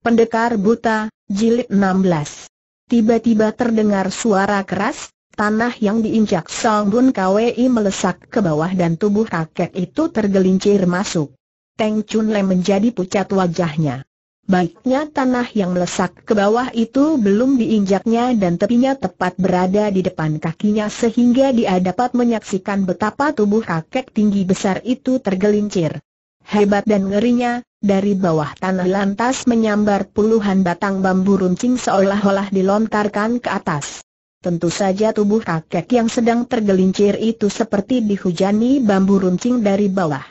Pendekar Buta, Jilid 16 Tiba-tiba terdengar suara keras, tanah yang diinjak Song Bun Kwei melesak ke bawah dan tubuh kakek itu tergelincir masuk. Teng Chun Le menjadi pucat wajahnya. Baiknya tanah yang melesak ke bawah itu belum diinjaknya dan tepinya tepat berada di depan kakinya sehingga dia dapat menyaksikan betapa tubuh kakek tinggi besar itu tergelincir. Hebat dan ngerinya, dari bawah tanah lantas menyambar puluhan batang bambu runcing seolah-olah dilontarkan ke atas. Tentu saja tubuh kakek yang sedang tergelincir itu seperti dihujani bambu runcing dari bawah.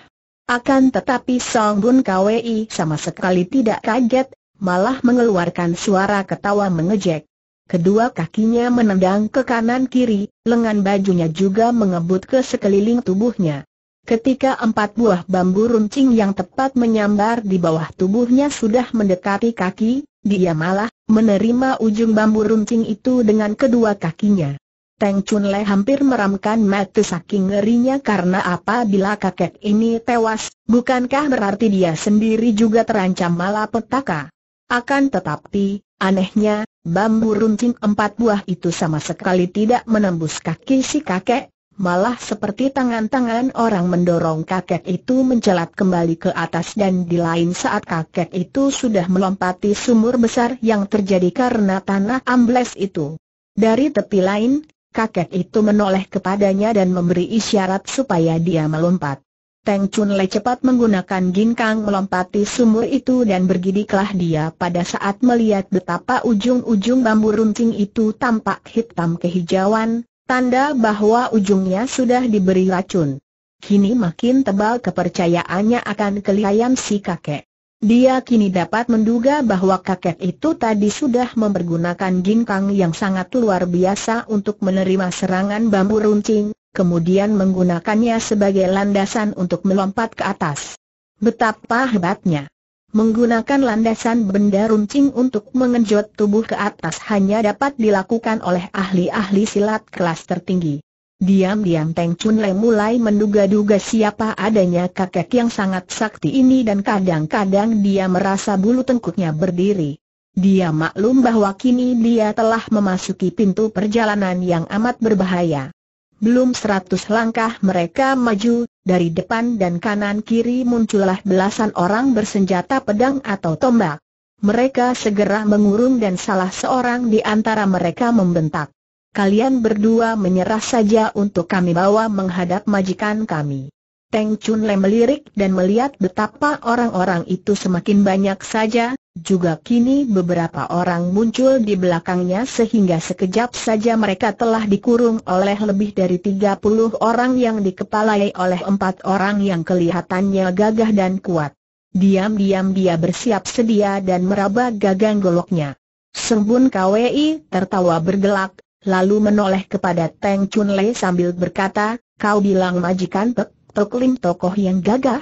Akan tetapi Song Bun Kwei sama sekali tidak kaget, malah mengeluarkan suara ketawa mengejek. Kedua kakinya menendang ke kanan kiri, lengan bajunya juga mengebut ke sekeliling tubuhnya. Ketika empat buah bambu runcing yang tepat menyambar di bawah tubuhnya sudah mendekati kaki, dia malah menerima ujung bambu runcing itu dengan kedua kakinya. Teng Chun Le hampir meramkan mata saking ngerinya karena apa bila kakek ini tewas, bukankah berarti dia sendiri juga terancam malah petaka? Akan tetapi, anehnya, bambu runcing empat buah itu sama sekali tidak menembus kaki si kakek, malah seperti tangan-tangan orang mendorong kakek itu menjelat kembali ke atas dan di lain saat kakek itu sudah melompati sumur besar yang terjadi karena tanah ambles itu. Dari tepi lain, kakek itu menoleh kepadanya dan memberi isyarat supaya dia melompat. Teng Chun Le cepat menggunakan ginkang melompati sumur itu dan bergidiklah dia pada saat melihat betapa ujung-ujung bambu runcing itu tampak hitam kehijauan, Tanda bahwa ujungnya sudah diberi racun. Kini makin tebal kepercayaannya akan kelihayan si kakek. Dia kini dapat menduga bahwa kakek itu tadi sudah mempergunakan ginkang yang sangat luar biasa untuk menerima serangan bambu runcing, kemudian menggunakannya sebagai landasan untuk melompat ke atas. Betapa hebatnya. Menggunakan landasan benda runcing untuk mengenjot tubuh ke atas hanya dapat dilakukan oleh ahli-ahli silat kelas tertinggi. Diam-diam Teng Chun Le mulai menduga-duga siapa adanya kakek yang sangat sakti ini dan kadang-kadang dia merasa bulu tengkuknya berdiri. Dia maklum bahwa kini dia telah memasuki pintu perjalanan yang amat berbahaya. Belum seratus langkah mereka maju, dari depan dan kanan kiri muncullah belasan orang bersenjata pedang atau tombak. Mereka segera mengurung dan salah seorang di antara mereka membentak. Kalian berdua menyerah saja untuk kami bawa menghadap majikan kami. Teng Chun Le melirik dan melihat betapa orang-orang itu semakin banyak saja, juga kini beberapa orang muncul di belakangnya sehingga sekejap saja mereka telah dikurung oleh lebih dari 30 orang yang dikepalai oleh empat orang yang kelihatannya gagah dan kuat. Diam-diam dia bersiap sedia dan meraba gagang goloknya. Sembun KWI tertawa bergelak, lalu menoleh kepada Teng Chun Lei sambil berkata, kau bilang majikan Pek toklim tokoh yang gagah?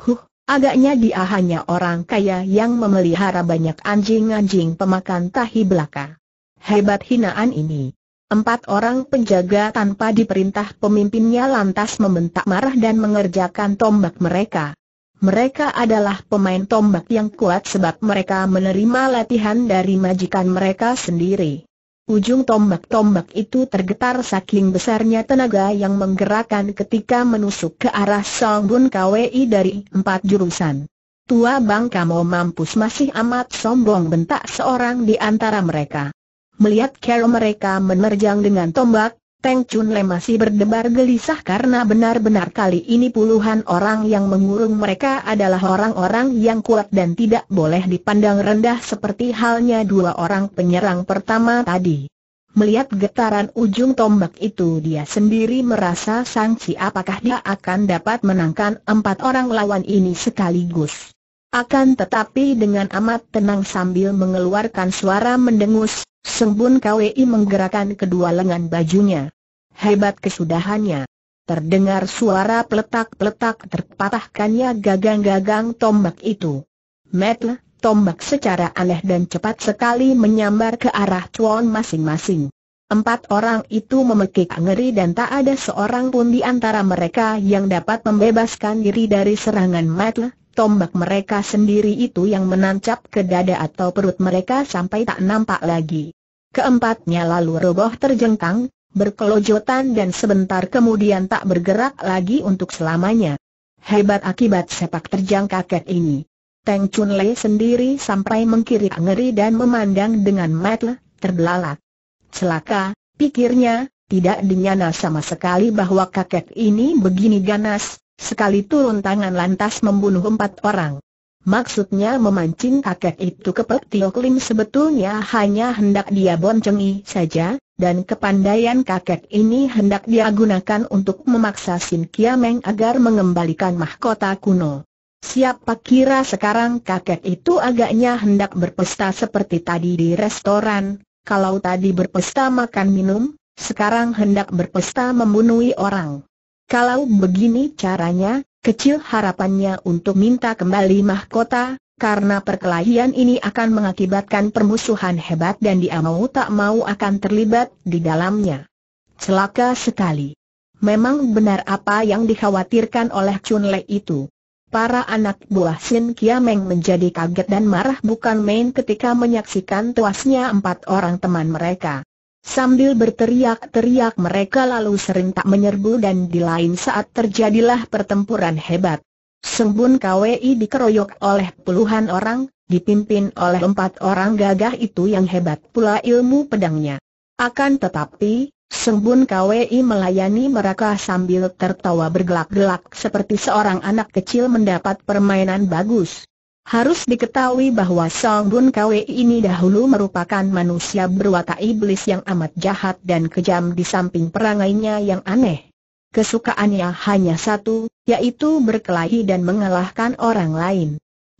Huh, Agaknya dia hanya orang kaya yang memelihara banyak anjing-anjing pemakan tahi belaka. Hebat hinaan ini. Empat orang penjaga tanpa diperintah pemimpinnya lantas membentak marah dan mengerjakan tombak mereka. Mereka adalah pemain tombak yang kuat sebab mereka menerima latihan dari majikan mereka sendiri. Ujung tombak-tombak itu tergetar saking besarnya tenaga yang menggerakkan ketika menusuk ke arah Song Bun Kwei dari empat jurusan. Tua bang mau mampus masih amat sombong bentak seorang di antara mereka. Melihat Carol mereka menerjang dengan tombak, Teng Chun Le masih berdebar gelisah karena benar-benar kali ini puluhan orang yang mengurung mereka adalah orang-orang yang kuat dan tidak boleh dipandang rendah seperti halnya dua orang penyerang pertama tadi. Melihat getaran ujung tombak itu dia sendiri merasa sangsi apakah dia akan dapat menangkan empat orang lawan ini sekaligus. Akan tetapi dengan amat tenang sambil mengeluarkan suara mendengus, Sembun Kwei menggerakkan kedua lengan bajunya. Hebat kesudahannya. Terdengar suara peletak-peletak terpatahkannya gagang-gagang tombak itu. Metel, tombak secara aneh dan cepat sekali menyambar ke arah cuan masing-masing. Empat orang itu memekik ngeri dan tak ada seorang pun di antara mereka yang dapat membebaskan diri dari serangan Metel tombak mereka sendiri itu yang menancap ke dada atau perut mereka sampai tak nampak lagi. Keempatnya lalu roboh terjengkang, berkelojotan dan sebentar kemudian tak bergerak lagi untuk selamanya. Hebat akibat sepak terjang kakek ini. Teng Chun Le sendiri sampai mengkiri ngeri dan memandang dengan mata terbelalak. Celaka, pikirnya, tidak dinyana sama sekali bahwa kakek ini begini ganas, Sekali turun tangan lantas membunuh empat orang. Maksudnya memancing kakek itu ke Pek Tio Klim sebetulnya hanya hendak dia boncengi saja, dan kepandaian kakek ini hendak dia gunakan untuk memaksa Sin Kiameng agar mengembalikan mahkota kuno. Siapa kira sekarang kakek itu agaknya hendak berpesta seperti tadi di restoran, kalau tadi berpesta makan minum, sekarang hendak berpesta membunuhi orang. Kalau begini caranya, kecil harapannya untuk minta kembali mahkota, karena perkelahian ini akan mengakibatkan permusuhan hebat dan dia mau tak mau akan terlibat di dalamnya. Celaka sekali. Memang benar apa yang dikhawatirkan oleh Chun Le itu. Para anak buah Sin Kiameng menjadi kaget dan marah bukan main ketika menyaksikan tuasnya empat orang teman mereka. Sambil berteriak-teriak mereka lalu serentak menyerbu dan di lain saat terjadilah pertempuran hebat. Sembun KWI dikeroyok oleh puluhan orang, dipimpin oleh empat orang gagah itu yang hebat pula ilmu pedangnya. Akan tetapi, Sembun KWI melayani mereka sambil tertawa bergelak-gelak seperti seorang anak kecil mendapat permainan bagus. Harus diketahui bahwa Song Bun Kwe ini dahulu merupakan manusia berwatak iblis yang amat jahat dan kejam di samping perangainya yang aneh. Kesukaannya hanya satu, yaitu berkelahi dan mengalahkan orang lain.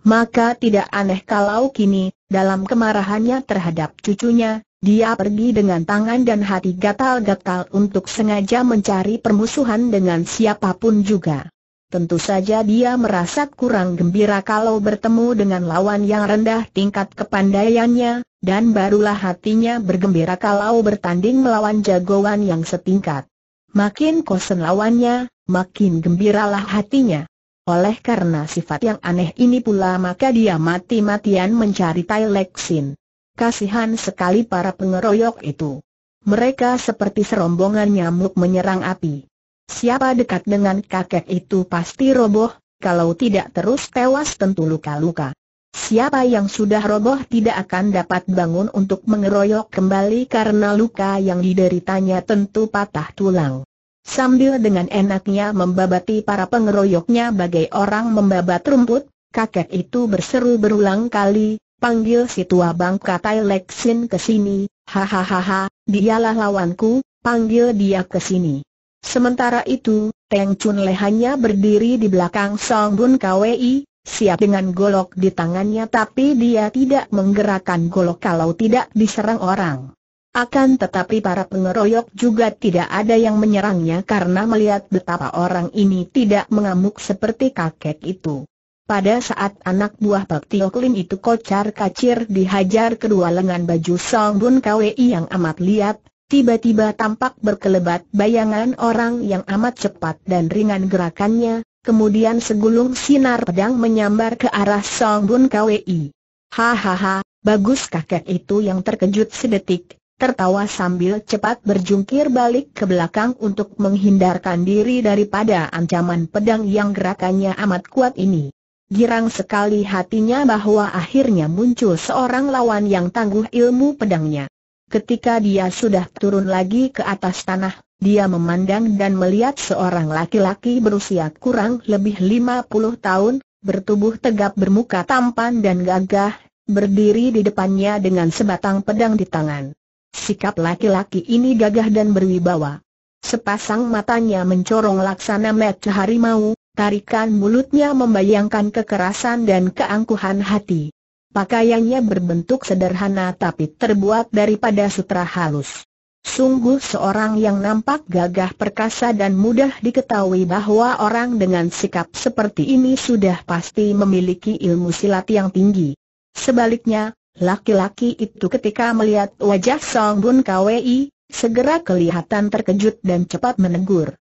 Maka tidak aneh kalau kini, dalam kemarahannya terhadap cucunya, dia pergi dengan tangan dan hati gatal-gatal untuk sengaja mencari permusuhan dengan siapapun juga tentu saja dia merasa kurang gembira kalau bertemu dengan lawan yang rendah tingkat kepandaiannya, dan barulah hatinya bergembira kalau bertanding melawan jagoan yang setingkat. Makin kosen lawannya, makin gembiralah hatinya. Oleh karena sifat yang aneh ini pula maka dia mati-matian mencari Tai Lexin. Kasihan sekali para pengeroyok itu. Mereka seperti serombongan nyamuk menyerang api. Siapa dekat dengan kakek itu pasti roboh, kalau tidak terus tewas tentu luka-luka. Siapa yang sudah roboh tidak akan dapat bangun untuk mengeroyok kembali karena luka yang dideritanya tentu patah tulang. Sambil dengan enaknya membabati para pengeroyoknya bagai orang membabat rumput, kakek itu berseru berulang kali, panggil si tua bangka Tai Leksin ke sini, hahaha, dialah lawanku, panggil dia ke sini. Sementara itu, Teng Chun Le hanya berdiri di belakang Song Bun Kwei, siap dengan golok di tangannya tapi dia tidak menggerakkan golok kalau tidak diserang orang. Akan tetapi para pengeroyok juga tidak ada yang menyerangnya karena melihat betapa orang ini tidak mengamuk seperti kakek itu. Pada saat anak buah Pak Tio Klim itu kocar kacir dihajar kedua lengan baju Song Bun Kwei yang amat liat, Tiba-tiba tampak berkelebat bayangan orang yang amat cepat dan ringan gerakannya, kemudian segulung sinar pedang menyambar ke arah Song Bun Kwei. Hahaha, bagus kakek itu yang terkejut sedetik, tertawa sambil cepat berjungkir balik ke belakang untuk menghindarkan diri daripada ancaman pedang yang gerakannya amat kuat ini. Girang sekali hatinya bahwa akhirnya muncul seorang lawan yang tangguh ilmu pedangnya. Ketika dia sudah turun lagi ke atas tanah, dia memandang dan melihat seorang laki-laki berusia kurang lebih 50 tahun, bertubuh tegap bermuka tampan dan gagah, berdiri di depannya dengan sebatang pedang di tangan. Sikap laki-laki ini gagah dan berwibawa. Sepasang matanya mencorong laksana mata harimau, tarikan mulutnya membayangkan kekerasan dan keangkuhan hati. Pakaiannya berbentuk sederhana tapi terbuat daripada sutra halus. Sungguh seorang yang nampak gagah perkasa dan mudah diketahui bahwa orang dengan sikap seperti ini sudah pasti memiliki ilmu silat yang tinggi. Sebaliknya, laki-laki itu ketika melihat wajah Song Bun Kwei, segera kelihatan terkejut dan cepat menegur.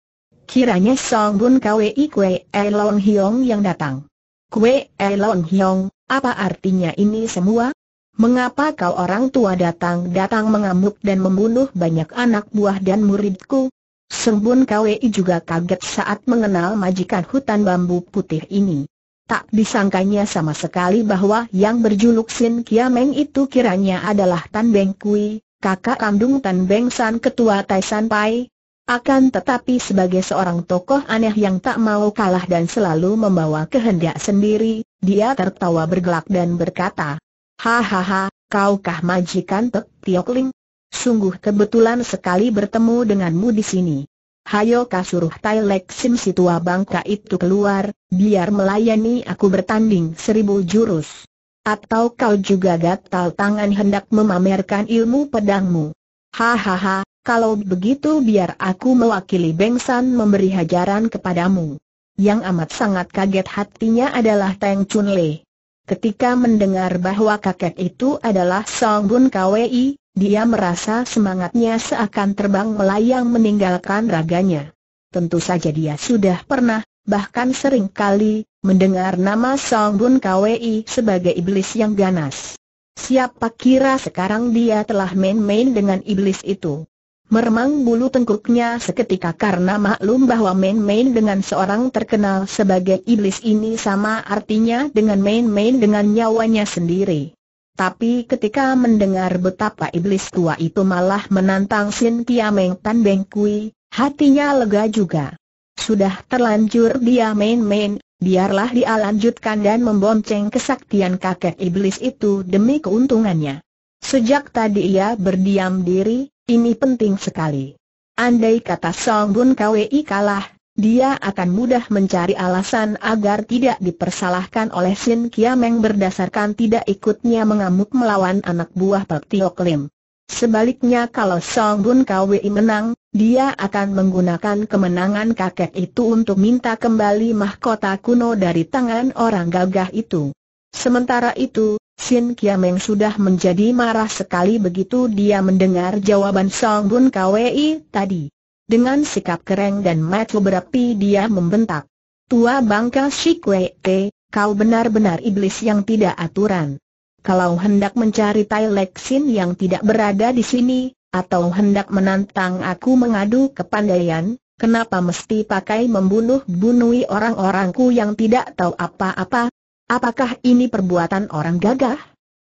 Kiranya Song Bun Kwei Kwe Long Hiong yang datang. Kue Elon Hyong, apa artinya ini semua? Mengapa kau orang tua datang-datang mengamuk dan membunuh banyak anak buah dan muridku? Sembun Kwei juga kaget saat mengenal majikan hutan bambu putih ini. Tak disangkanya sama sekali bahwa yang berjuluk Sin Kiameng itu kiranya adalah Tan Beng Kui, kakak kandung Tan Beng San ketua Tai San Pai, akan tetapi sebagai seorang tokoh aneh yang tak mau kalah dan selalu membawa kehendak sendiri, dia tertawa bergelak dan berkata, Hahaha, kaukah majikan Tek Tiok Sungguh kebetulan sekali bertemu denganmu di sini. Hayo kasuruh Tai Lek Sim si tua bangka itu keluar, biar melayani aku bertanding seribu jurus. Atau kau juga gatal tangan hendak memamerkan ilmu pedangmu. Hahaha, kalau begitu biar aku mewakili Beng memberi hajaran kepadamu. Yang amat sangat kaget hatinya adalah Teng Chun Le. Ketika mendengar bahwa kakek itu adalah Song Bun Kwei, dia merasa semangatnya seakan terbang melayang meninggalkan raganya. Tentu saja dia sudah pernah, bahkan sering kali, mendengar nama Song Bun Kwei sebagai iblis yang ganas. Siapa kira sekarang dia telah main-main dengan iblis itu. Meremang bulu tengkuknya seketika karena maklum bahwa main-main dengan seorang terkenal sebagai iblis ini sama artinya dengan main-main dengan nyawanya sendiri. Tapi ketika mendengar betapa iblis tua itu malah menantang Sin Kiameng Tan Beng Kui, hatinya lega juga. Sudah terlanjur dia main-main, biarlah dia lanjutkan dan membonceng kesaktian kakek iblis itu demi keuntungannya. Sejak tadi ia berdiam diri, ini penting sekali. Andai kata Song Bun Kwei kalah, dia akan mudah mencari alasan agar tidak dipersalahkan oleh Sin Kiameng berdasarkan tidak ikutnya mengamuk melawan anak buah Pak Tio Klim. Sebaliknya kalau Song Bun Kwei menang, dia akan menggunakan kemenangan kakek itu untuk minta kembali mahkota kuno dari tangan orang gagah itu. Sementara itu, Sin Kiameng sudah menjadi marah sekali begitu dia mendengar jawaban Song Bun Kwi tadi. Dengan sikap kereng dan matu berapi dia membentak. Tua bangka si Te, kau benar-benar iblis yang tidak aturan. Kalau hendak mencari Tai Lek Sin yang tidak berada di sini, atau hendak menantang aku mengadu ke kepandaian, kenapa mesti pakai membunuh bunuhi orang-orangku yang tidak tahu apa-apa, Apakah ini perbuatan orang gagah?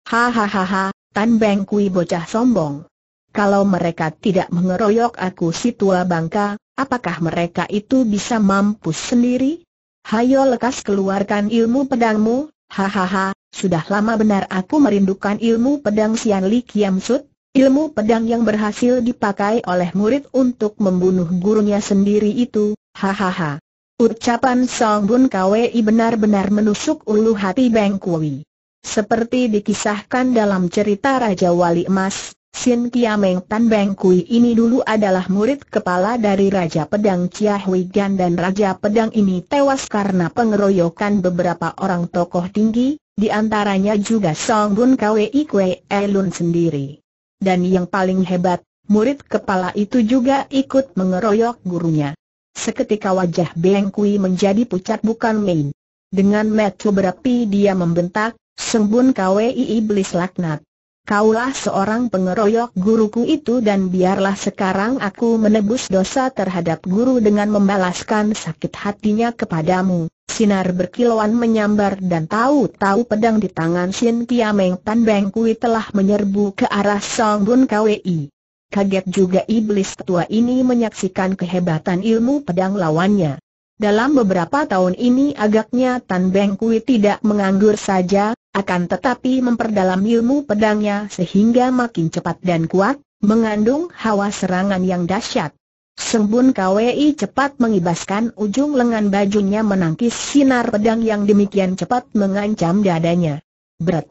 Hahaha, Tan Beng Kui bocah sombong. Kalau mereka tidak mengeroyok aku si tua bangka, apakah mereka itu bisa mampus sendiri? Hayo lekas keluarkan ilmu pedangmu, hahaha, sudah lama benar aku merindukan ilmu pedang Sian Li Kiam Sut, ilmu pedang yang berhasil dipakai oleh murid untuk membunuh gurunya sendiri itu, hahaha. Ucapan Song Bun Kwei benar-benar menusuk ulu hati Beng Kui. Seperti dikisahkan dalam cerita Raja Wali Emas, Sin Kiameng Tan Beng Kui ini dulu adalah murid kepala dari Raja Pedang Chia Hui Gan dan Raja Pedang ini tewas karena pengeroyokan beberapa orang tokoh tinggi, di antaranya juga Song Bun Kwei, Kwei Elun sendiri. Dan yang paling hebat, murid kepala itu juga ikut mengeroyok gurunya. Seketika wajah Beng Kui menjadi pucat bukan main. Dengan metu berapi dia membentak, sembun KWI iblis laknat. Kaulah seorang pengeroyok guruku itu dan biarlah sekarang aku menebus dosa terhadap guru dengan membalaskan sakit hatinya kepadamu. Sinar berkilauan menyambar dan tahu-tahu pedang di tangan Sin Kiameng Tan Beng Kui telah menyerbu ke arah Song Bun KWI. Kaget juga iblis tua ini menyaksikan kehebatan ilmu pedang lawannya. Dalam beberapa tahun ini agaknya Tan Beng Kui tidak menganggur saja, akan tetapi memperdalam ilmu pedangnya sehingga makin cepat dan kuat, mengandung hawa serangan yang dahsyat. Sembun KWI cepat mengibaskan ujung lengan bajunya menangkis sinar pedang yang demikian cepat mengancam dadanya. Berat.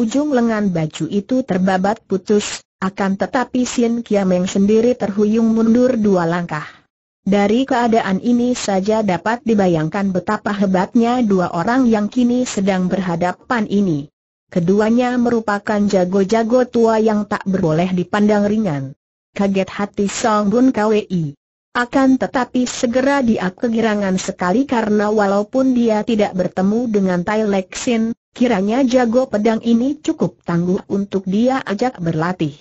Ujung lengan baju itu terbabat putus, akan tetapi Sin Kiameng sendiri terhuyung mundur dua langkah. Dari keadaan ini saja dapat dibayangkan betapa hebatnya dua orang yang kini sedang berhadapan ini. Keduanya merupakan jago-jago tua yang tak berboleh dipandang ringan. Kaget hati Song Bun KWI. Akan tetapi segera dia kegirangan sekali karena walaupun dia tidak bertemu dengan Tai Sin, kiranya jago pedang ini cukup tangguh untuk dia ajak berlatih.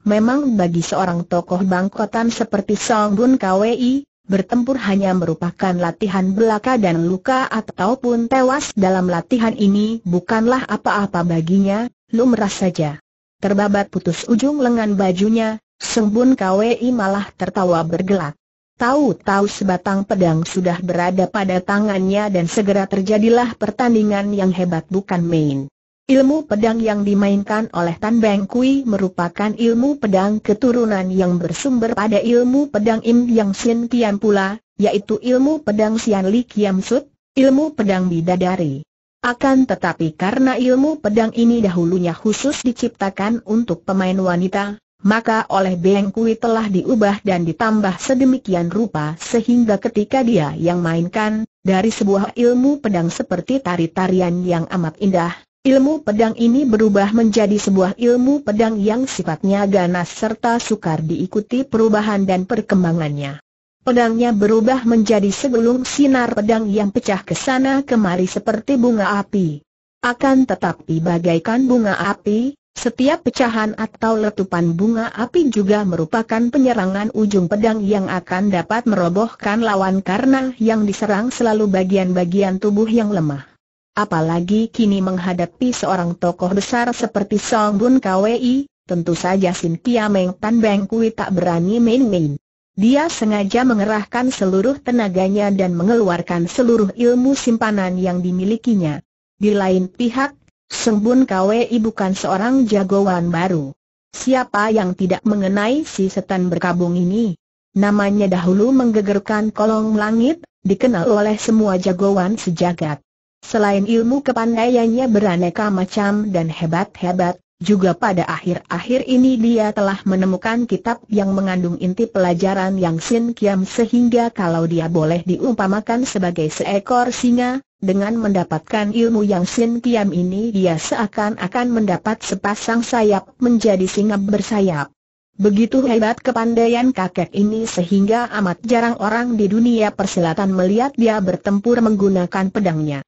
Memang bagi seorang tokoh bangkotan seperti Song Bun Kwi, bertempur hanya merupakan latihan belaka dan luka ataupun tewas dalam latihan ini bukanlah apa-apa baginya, lumrah saja. Terbabat putus ujung lengan bajunya, Bun Kwi malah tertawa bergelak. Tahu-tahu sebatang pedang sudah berada pada tangannya dan segera terjadilah pertandingan yang hebat bukan main. Ilmu pedang yang dimainkan oleh Tan Beng Kui merupakan ilmu pedang keturunan yang bersumber pada ilmu pedang Im Yang Sin Kiam pula, yaitu ilmu pedang Sian Li Kiam Sut, ilmu pedang bidadari. Akan tetapi karena ilmu pedang ini dahulunya khusus diciptakan untuk pemain wanita, maka oleh Beng Kui telah diubah dan ditambah sedemikian rupa sehingga ketika dia yang mainkan, dari sebuah ilmu pedang seperti tari-tarian yang amat indah, Ilmu pedang ini berubah menjadi sebuah ilmu pedang yang sifatnya ganas serta sukar diikuti perubahan dan perkembangannya. Pedangnya berubah menjadi segulung sinar pedang yang pecah ke sana kemari seperti bunga api. Akan tetapi bagaikan bunga api, setiap pecahan atau letupan bunga api juga merupakan penyerangan ujung pedang yang akan dapat merobohkan lawan karena yang diserang selalu bagian-bagian tubuh yang lemah. Apalagi kini menghadapi seorang tokoh besar seperti Song Bun Kwei, tentu saja Sin Meng Tan Beng Kui tak berani main-main. Dia sengaja mengerahkan seluruh tenaganya dan mengeluarkan seluruh ilmu simpanan yang dimilikinya. Di lain pihak, Song Bun Kwei bukan seorang jagoan baru. Siapa yang tidak mengenai si setan berkabung ini? Namanya dahulu menggegerkan kolong langit, dikenal oleh semua jagoan sejagat. Selain ilmu kepandaiannya beraneka macam dan hebat-hebat, juga pada akhir-akhir ini dia telah menemukan kitab yang mengandung inti pelajaran yang Sin Kiam sehingga kalau dia boleh diumpamakan sebagai seekor singa, dengan mendapatkan ilmu yang Sin Kiam ini dia seakan-akan mendapat sepasang sayap menjadi singa bersayap. Begitu hebat kepandaian kakek ini sehingga amat jarang orang di dunia persilatan melihat dia bertempur menggunakan pedangnya.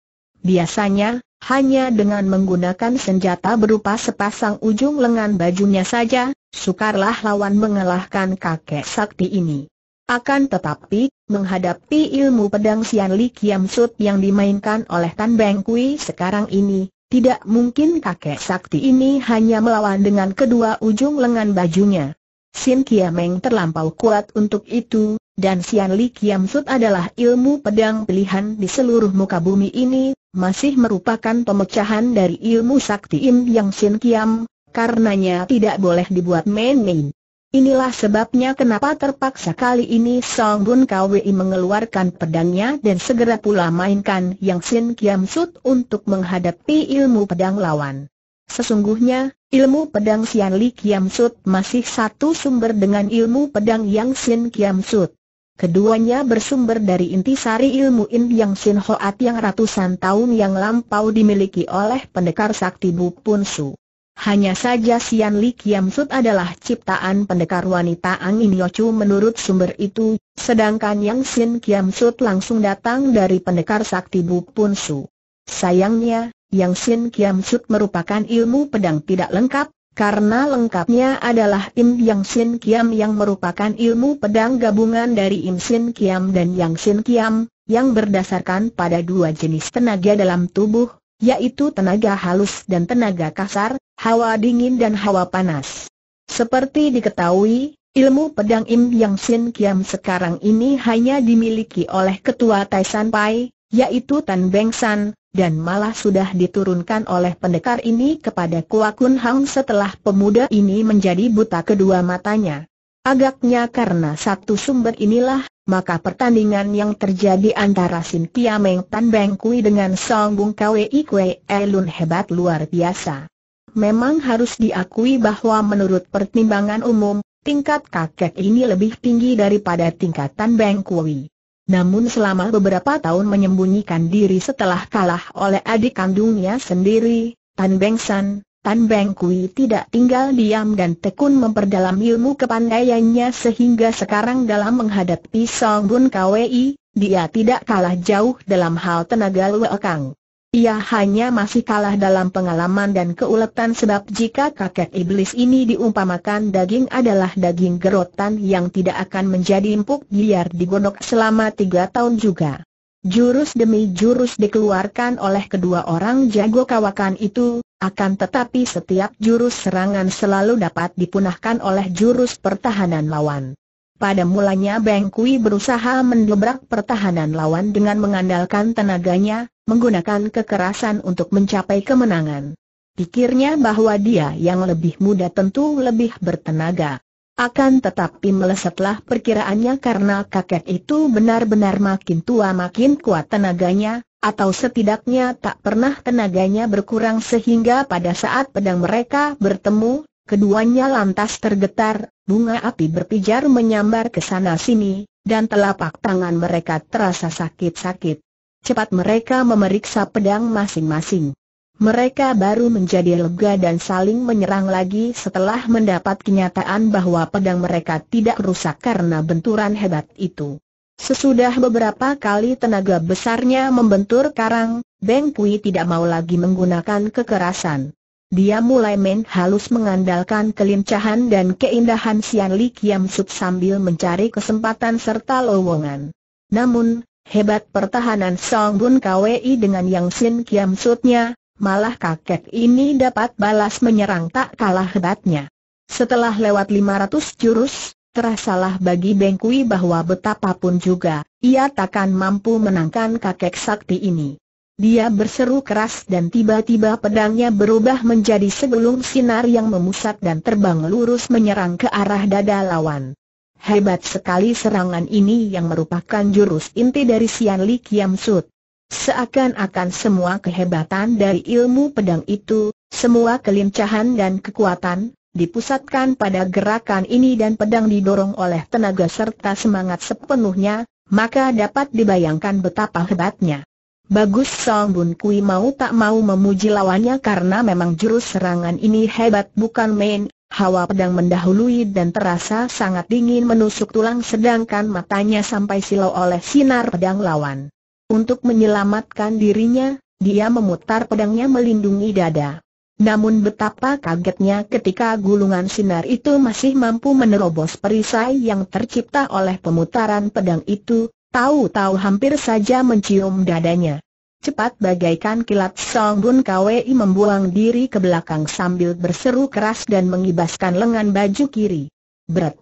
Biasanya, hanya dengan menggunakan senjata berupa sepasang ujung lengan bajunya saja, sukarlah lawan mengalahkan kakek sakti ini. Akan tetapi, menghadapi ilmu pedang Sian Li Kiam Sut yang dimainkan oleh Tan Beng Kui sekarang ini, tidak mungkin kakek sakti ini hanya melawan dengan kedua ujung lengan bajunya. Sin Kiameng terlampau kuat untuk itu, dan Sian Li Kiam Sut adalah ilmu pedang pilihan di seluruh muka bumi ini, masih merupakan pemecahan dari ilmu sakti Im Yang Sin Kiam, karenanya tidak boleh dibuat main-main. Inilah sebabnya kenapa terpaksa kali ini Song Bun Kwi mengeluarkan pedangnya dan segera pula mainkan Yang Sin Kiam Sut untuk menghadapi ilmu pedang lawan. Sesungguhnya, ilmu pedang Sian Li Kiam Sut masih satu sumber dengan ilmu pedang Yang Sin Kiam Sut. Keduanya bersumber dari intisari ilmu In Yang Sin Hoat yang ratusan tahun yang lampau dimiliki oleh pendekar sakti Bu Pun Su. Hanya saja Sian Li Kiam Sut adalah ciptaan pendekar wanita Angin Yocu Yochu menurut sumber itu, sedangkan Yang Sin Kiam Sut langsung datang dari pendekar sakti Bu Pun Su. Sayangnya, Yang Sin Kiam Sut merupakan ilmu pedang tidak lengkap, karena lengkapnya adalah Im Yang Sin Kiam yang merupakan ilmu pedang gabungan dari Im Sin Kiam dan Yang Sin Kiam, yang berdasarkan pada dua jenis tenaga dalam tubuh, yaitu tenaga halus dan tenaga kasar, hawa dingin dan hawa panas. Seperti diketahui, ilmu pedang Im Yang Sin Kiam sekarang ini hanya dimiliki oleh ketua Taisan Pai, yaitu Tan Beng San, dan malah sudah diturunkan oleh pendekar ini kepada Kuakun Hang setelah pemuda ini menjadi buta kedua matanya. Agaknya karena satu sumber inilah, maka pertandingan yang terjadi antara Sin Meng Tan Beng Kui dengan Song Bung Kwe Kwe Elun hebat luar biasa. Memang harus diakui bahwa menurut pertimbangan umum, tingkat kakek ini lebih tinggi daripada tingkatan Beng Kui. Namun selama beberapa tahun menyembunyikan diri setelah kalah oleh adik kandungnya sendiri, Tan Beng San, Tan Beng Kui tidak tinggal diam dan tekun memperdalam ilmu kepandaiannya sehingga sekarang dalam menghadapi Song Bun Kwei, dia tidak kalah jauh dalam hal tenaga luekang. Ia hanya masih kalah dalam pengalaman dan keuletan sebab jika kakek iblis ini diumpamakan daging adalah daging gerotan yang tidak akan menjadi empuk biar digonok selama tiga tahun juga. Jurus demi jurus dikeluarkan oleh kedua orang jago kawakan itu, akan tetapi setiap jurus serangan selalu dapat dipunahkan oleh jurus pertahanan lawan. Pada mulanya Beng Kui berusaha mendobrak pertahanan lawan dengan mengandalkan tenaganya, menggunakan kekerasan untuk mencapai kemenangan. Pikirnya bahwa dia yang lebih muda tentu lebih bertenaga. Akan tetapi melesetlah perkiraannya karena kakek itu benar-benar makin tua makin kuat tenaganya, atau setidaknya tak pernah tenaganya berkurang sehingga pada saat pedang mereka bertemu, Keduanya lantas tergetar, bunga api berpijar menyambar ke sana-sini, dan telapak tangan mereka terasa sakit-sakit. Cepat mereka memeriksa pedang masing-masing. Mereka baru menjadi lega dan saling menyerang lagi setelah mendapat kenyataan bahwa pedang mereka tidak rusak karena benturan hebat itu. Sesudah beberapa kali tenaga besarnya membentur karang, Beng Pui tidak mau lagi menggunakan kekerasan. Dia mulai main halus mengandalkan kelincahan dan keindahan Sian Li Kiam Sut sambil mencari kesempatan serta lowongan. Namun, hebat pertahanan Song Bun Kwi dengan Yang Sin Kiam Sutnya, malah kakek ini dapat balas menyerang tak kalah hebatnya. Setelah lewat 500 jurus, terasalah bagi Beng Kui bahwa betapapun juga, ia takkan mampu menangkan kakek sakti ini. Dia berseru keras dan tiba-tiba pedangnya berubah menjadi segelung sinar yang memusat dan terbang lurus menyerang ke arah dada lawan. Hebat sekali serangan ini yang merupakan jurus inti dari Sian Li Kiam Sut. Seakan-akan semua kehebatan dari ilmu pedang itu, semua kelincahan dan kekuatan, dipusatkan pada gerakan ini dan pedang didorong oleh tenaga serta semangat sepenuhnya, maka dapat dibayangkan betapa hebatnya. Bagus Song Bun Kui mau tak mau memuji lawannya karena memang jurus serangan ini hebat bukan main, hawa pedang mendahului dan terasa sangat dingin menusuk tulang sedangkan matanya sampai silau oleh sinar pedang lawan. Untuk menyelamatkan dirinya, dia memutar pedangnya melindungi dada. Namun betapa kagetnya ketika gulungan sinar itu masih mampu menerobos perisai yang tercipta oleh pemutaran pedang itu, Tahu-tahu hampir saja mencium dadanya. Cepat bagaikan kilat Song Bun Kwei membuang diri ke belakang sambil berseru keras dan mengibaskan lengan baju kiri. Berat.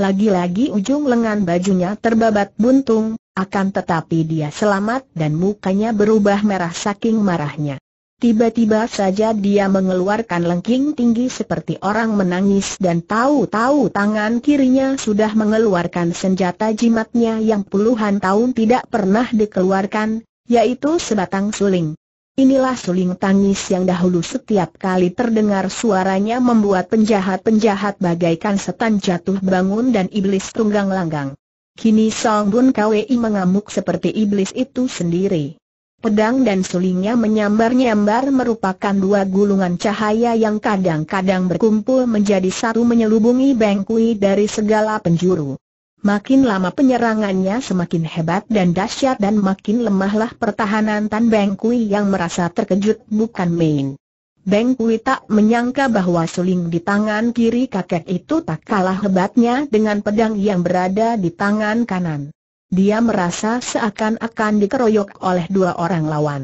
Lagi-lagi ujung lengan bajunya terbabat buntung, akan tetapi dia selamat dan mukanya berubah merah saking marahnya. Tiba-tiba saja dia mengeluarkan lengking tinggi seperti orang menangis dan tahu-tahu tangan kirinya sudah mengeluarkan senjata jimatnya yang puluhan tahun tidak pernah dikeluarkan, yaitu sebatang suling. Inilah suling tangis yang dahulu setiap kali terdengar suaranya membuat penjahat-penjahat bagaikan setan jatuh bangun dan iblis tunggang langgang. Kini Song Bun Kwei mengamuk seperti iblis itu sendiri. Pedang dan sulingnya menyambar-nyambar merupakan dua gulungan cahaya yang kadang-kadang berkumpul menjadi satu menyelubungi Bengkui dari segala penjuru. Makin lama penyerangannya semakin hebat dan dahsyat dan makin lemahlah pertahanan Tan Bengkui yang merasa terkejut bukan main. Bengkui tak menyangka bahwa suling di tangan kiri kakek itu tak kalah hebatnya dengan pedang yang berada di tangan kanan. Dia merasa seakan-akan dikeroyok oleh dua orang lawan.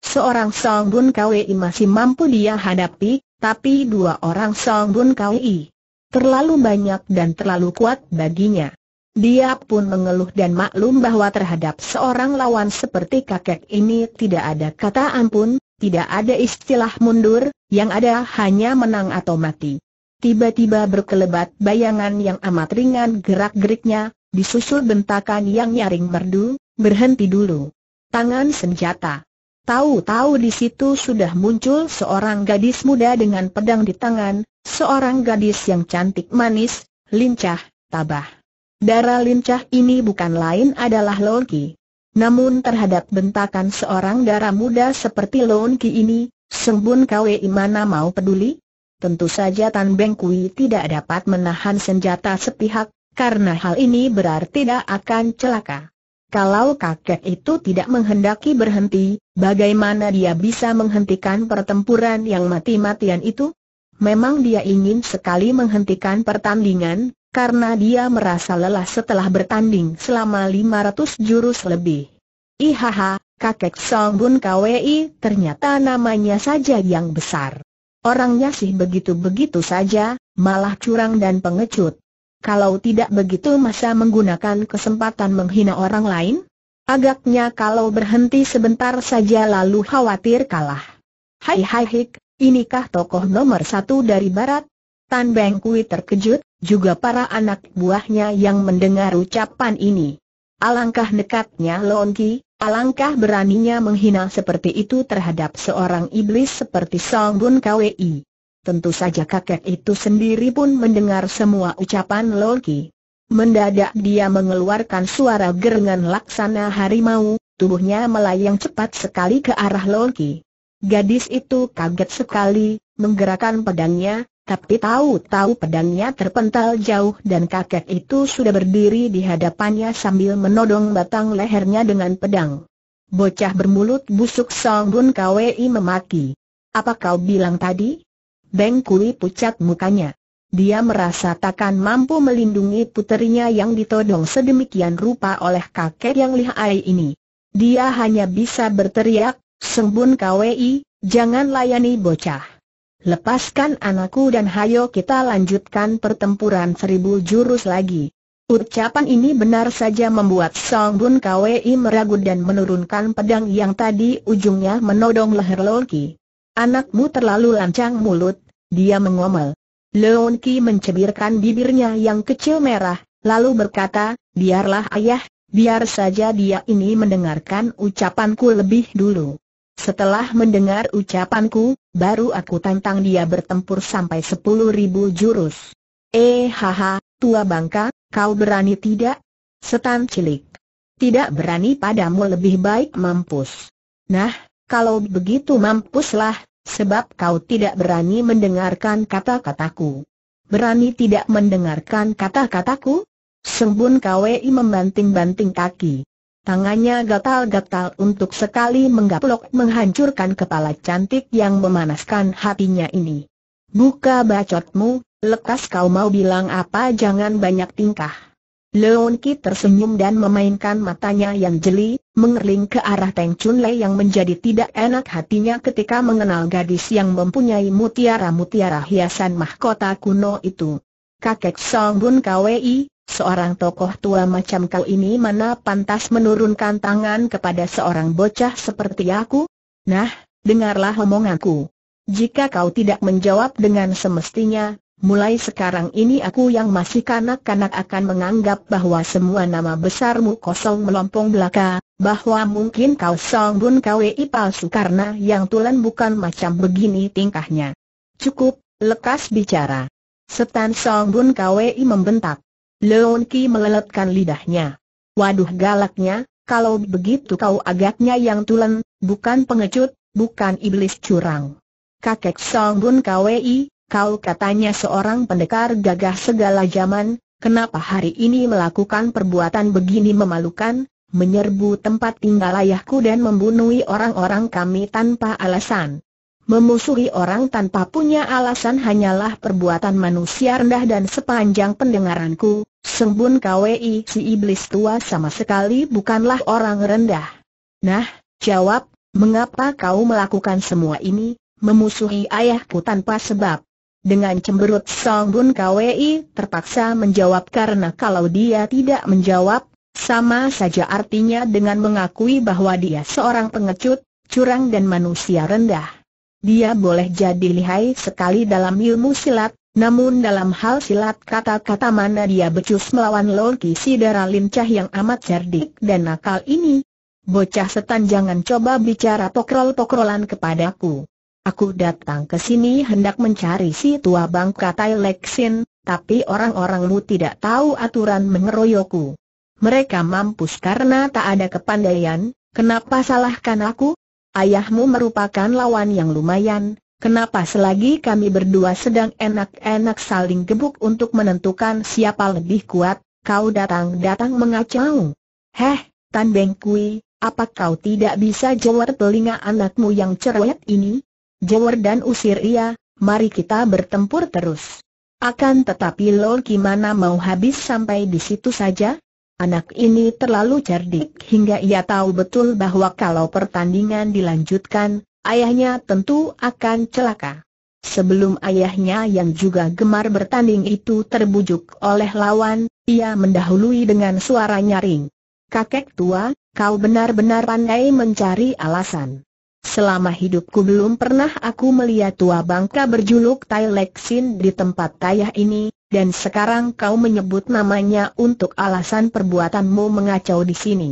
Seorang Song Bun Kwei masih mampu dia hadapi, tapi dua orang Song Bun Kwei terlalu banyak dan terlalu kuat baginya. Dia pun mengeluh dan maklum bahwa terhadap seorang lawan seperti kakek ini tidak ada kata ampun, tidak ada istilah mundur, yang ada hanya menang atau mati. Tiba-tiba berkelebat bayangan yang amat ringan gerak-geriknya, disusul bentakan yang nyaring merdu, berhenti dulu. Tangan senjata. Tahu-tahu di situ sudah muncul seorang gadis muda dengan pedang di tangan, seorang gadis yang cantik manis, lincah, tabah. Darah lincah ini bukan lain adalah Lonki. Namun terhadap bentakan seorang darah muda seperti Lonki ini, Sembun Kwe Imana mau peduli? Tentu saja Tan Beng Kui tidak dapat menahan senjata sepihak, karena hal ini berarti tidak akan celaka. Kalau kakek itu tidak menghendaki berhenti, bagaimana dia bisa menghentikan pertempuran yang mati-matian itu? Memang dia ingin sekali menghentikan pertandingan, karena dia merasa lelah setelah bertanding selama 500 jurus lebih. Ihaha, kakek Song Bun KWI ternyata namanya saja yang besar. Orangnya sih begitu-begitu saja, malah curang dan pengecut. Kalau tidak begitu masa menggunakan kesempatan menghina orang lain? Agaknya kalau berhenti sebentar saja lalu khawatir kalah. Hai hai hik, inikah tokoh nomor satu dari barat? Tan Beng Kui terkejut, juga para anak buahnya yang mendengar ucapan ini. Alangkah nekatnya Lon Ki, alangkah beraninya menghina seperti itu terhadap seorang iblis seperti Song Bun Kwei. Tentu saja kakek itu sendiri pun mendengar semua ucapan Loki. Mendadak dia mengeluarkan suara gerengan laksana harimau, tubuhnya melayang cepat sekali ke arah Loki. Gadis itu kaget sekali, menggerakkan pedangnya, tapi tahu-tahu pedangnya terpental jauh dan kakek itu sudah berdiri di hadapannya sambil menodong batang lehernya dengan pedang. Bocah bermulut busuk Song Bun Kwei memaki. Apa kau bilang tadi? Beng Kui pucat mukanya. Dia merasa takkan mampu melindungi puterinya yang ditodong sedemikian rupa oleh kakek yang lihai ini. Dia hanya bisa berteriak, Sembun KWI, jangan layani bocah. Lepaskan anakku dan hayo kita lanjutkan pertempuran seribu jurus lagi. Ucapan ini benar saja membuat Song Bun KWI meragu dan menurunkan pedang yang tadi ujungnya menodong leher Loki. Anakmu terlalu lancang mulut, dia mengomel. Leon Ki mencebirkan bibirnya yang kecil merah, lalu berkata, biarlah ayah, biar saja dia ini mendengarkan ucapanku lebih dulu. Setelah mendengar ucapanku, baru aku tantang dia bertempur sampai sepuluh ribu jurus. Eh haha, tua bangka, kau berani tidak? Setan cilik. Tidak berani padamu lebih baik mampus. Nah, kalau begitu mampuslah, Sebab kau tidak berani mendengarkan kata-kataku. Berani tidak mendengarkan kata-kataku? Sembun Kwei membanting-banting kaki. Tangannya gatal-gatal untuk sekali menggaplok menghancurkan kepala cantik yang memanaskan hatinya ini. Buka bacotmu, lekas kau mau bilang apa jangan banyak tingkah. Leon Ki tersenyum dan memainkan matanya yang jeli, mengerling ke arah Teng Chun Lei yang menjadi tidak enak hatinya ketika mengenal gadis yang mempunyai mutiara-mutiara hiasan mahkota kuno itu. Kakek Song Bun Kwei, seorang tokoh tua macam kau ini mana pantas menurunkan tangan kepada seorang bocah seperti aku? Nah, dengarlah omonganku. Jika kau tidak menjawab dengan semestinya, Mulai sekarang ini aku yang masih kanak-kanak akan menganggap bahwa semua nama besarmu kosong melompong belaka, bahwa mungkin kau Song Bun Kwei palsu karena yang tulen bukan macam begini tingkahnya. Cukup, lekas bicara. Setan Song Bun Kwei membentak. Leon Ki meleletkan lidahnya. Waduh galaknya, kalau begitu kau agaknya yang tulen, bukan pengecut, bukan iblis curang. Kakek Song Bun Kwei, kau katanya seorang pendekar gagah segala zaman, kenapa hari ini melakukan perbuatan begini memalukan, menyerbu tempat tinggal ayahku dan membunuhi orang-orang kami tanpa alasan. Memusuhi orang tanpa punya alasan hanyalah perbuatan manusia rendah dan sepanjang pendengaranku, Sembun KWI si iblis tua sama sekali bukanlah orang rendah. Nah, jawab, mengapa kau melakukan semua ini, memusuhi ayahku tanpa sebab? Dengan cemberut Song Bun Kwi terpaksa menjawab karena kalau dia tidak menjawab, sama saja artinya dengan mengakui bahwa dia seorang pengecut, curang dan manusia rendah. Dia boleh jadi lihai sekali dalam ilmu silat, namun dalam hal silat kata-kata mana dia becus melawan Loki Sidara Lincah yang amat cerdik dan nakal ini. Bocah setan jangan coba bicara pokrol-pokrolan kepadaku. Aku datang ke sini hendak mencari si tua bangka Tai Lexin, tapi orang-orangmu tidak tahu aturan mengeroyokku. Mereka mampus karena tak ada kepandaian, kenapa salahkan aku? Ayahmu merupakan lawan yang lumayan, kenapa selagi kami berdua sedang enak-enak saling gebuk untuk menentukan siapa lebih kuat, kau datang-datang mengacau? Heh, Tan Beng Kui, apa kau tidak bisa jawar telinga anakmu yang cerewet ini? Jawar dan usir ia, mari kita bertempur terus. Akan tetapi lo gimana mau habis sampai di situ saja? Anak ini terlalu cerdik hingga ia tahu betul bahwa kalau pertandingan dilanjutkan, ayahnya tentu akan celaka. Sebelum ayahnya yang juga gemar bertanding itu terbujuk oleh lawan, ia mendahului dengan suara nyaring. Kakek tua, kau benar-benar pandai mencari alasan. Selama hidupku belum pernah aku melihat tua bangka berjuluk Tai Lexin di tempat tayah ini, dan sekarang kau menyebut namanya untuk alasan perbuatanmu mengacau di sini.